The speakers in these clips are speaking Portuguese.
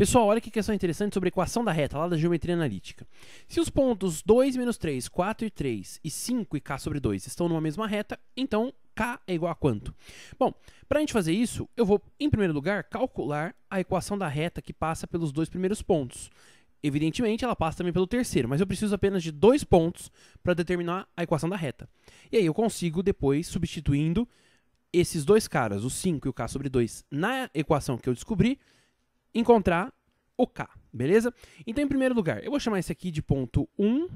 Pessoal, olha que questão interessante sobre a equação da reta, lá da geometria analítica. Se os pontos 2, menos 3, 4 e 3 e 5 e k sobre 2 estão numa mesma reta, então k é igual a quanto? Bom, para a gente fazer isso, eu vou, em primeiro lugar, calcular a equação da reta que passa pelos dois primeiros pontos. Evidentemente, ela passa também pelo terceiro, mas eu preciso apenas de dois pontos para determinar a equação da reta. E aí eu consigo depois, substituindo esses dois caras, o 5 e o k sobre 2, na equação que eu descobri, encontrar o K, beleza? Então, em primeiro lugar, eu vou chamar esse aqui de ponto 1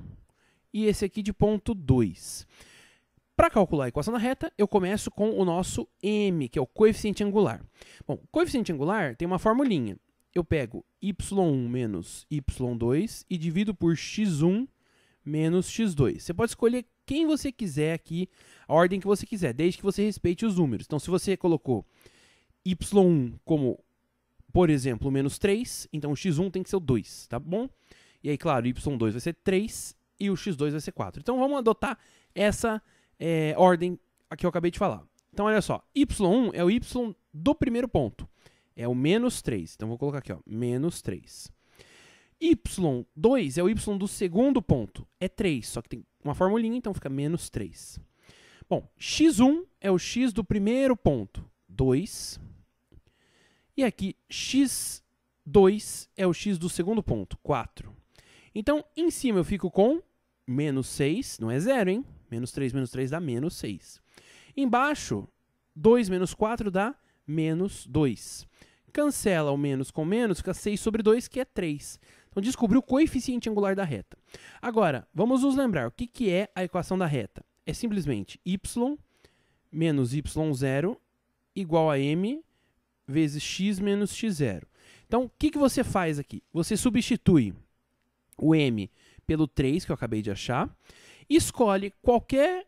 e esse aqui de ponto 2. Para calcular a equação da reta, eu começo com o nosso m, que é o coeficiente angular. Bom, coeficiente angular tem uma formulinha. Eu pego y1 menos y2 e divido por x1 menos x2. Você pode escolher quem você quiser aqui, a ordem que você quiser, desde que você respeite os números. Então, se você colocou y1 como por exemplo, menos 3, então o x1 tem que ser o 2, tá bom? E aí, claro, y2 vai ser 3 e o x2 vai ser 4. Então vamos adotar essa é, ordem que eu acabei de falar. Então olha só, y1 é o y do primeiro ponto, é o menos 3. Então vou colocar aqui, ó, menos 3. y2 é o y do segundo ponto, é 3, só que tem uma formulinha, então fica menos 3. Bom, x1 é o x do primeiro ponto, 2. E aqui, x2 é o x do segundo ponto, 4. Então, em cima eu fico com menos 6, não é zero, hein? Menos 3 menos 3 dá menos 6. Embaixo, 2 menos 4 dá menos 2. Cancela o menos com menos, fica 6 sobre 2, que é 3. Então, descobri o coeficiente angular da reta. Agora, vamos nos lembrar o que, que é a equação da reta. É simplesmente y menos y0 igual a m vezes x menos x0. Então, o que, que você faz aqui? Você substitui o m pelo 3, que eu acabei de achar, e escolhe qualquer,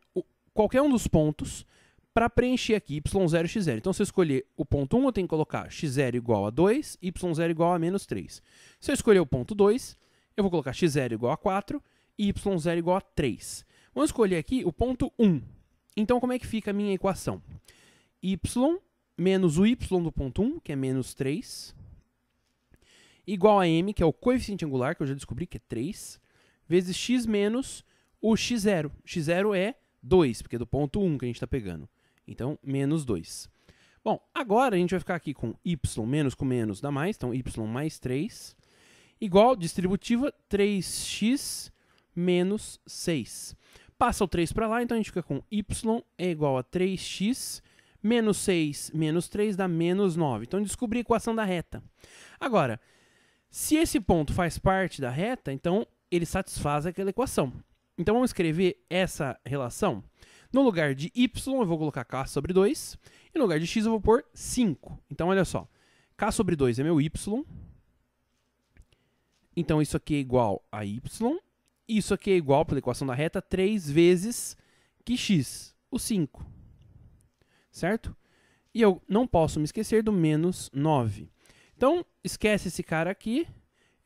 qualquer um dos pontos para preencher aqui y0 e x0. Então, se eu escolher o ponto 1, eu tenho que colocar x0 igual a 2, y0 igual a menos 3. Se eu escolher o ponto 2, eu vou colocar x0 igual a 4 e y0 igual a 3. Vamos escolher aqui o ponto 1. Então, como é que fica a minha equação? y menos o y do ponto 1, que é menos 3, igual a m, que é o coeficiente angular, que eu já descobri que é 3, vezes x menos o x0. x0 é 2, porque é do ponto 1 que a gente está pegando. Então, menos 2. Bom, agora a gente vai ficar aqui com y menos com menos dá mais, então y mais 3, igual, distributiva, 3x menos 6. Passa o 3 para lá, então a gente fica com y é igual a 3x Menos 6 menos 3 dá menos 9. Então descobri a equação da reta. Agora, se esse ponto faz parte da reta, então ele satisfaz aquela equação. Então vamos escrever essa relação. No lugar de y eu vou colocar k sobre 2 e no lugar de x eu vou pôr 5. Então olha só, k sobre 2 é meu y. Então isso aqui é igual a y. Isso aqui é igual, pela equação da reta, 3 vezes que x, o 5 certo? E eu não posso me esquecer do menos 9. Então, esquece esse cara aqui.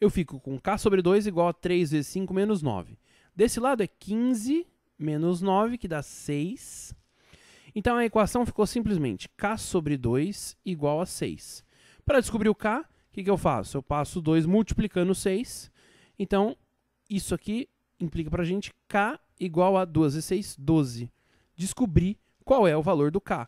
Eu fico com k sobre 2 igual a 3 vezes 5 menos 9. Desse lado é 15 menos 9, que dá 6. Então, a equação ficou simplesmente k sobre 2 igual a 6. Para descobrir o k, o que, que eu faço? Eu passo 2 multiplicando 6. Então, isso aqui implica para a gente k igual a 2 vezes 6, 12. Descobrir qual é o valor do k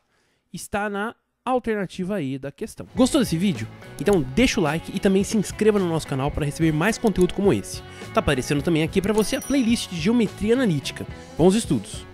está na alternativa aí da questão. Gostou desse vídeo? Então deixa o like e também se inscreva no nosso canal para receber mais conteúdo como esse. Tá aparecendo também aqui para você a playlist de Geometria Analítica. Bons estudos!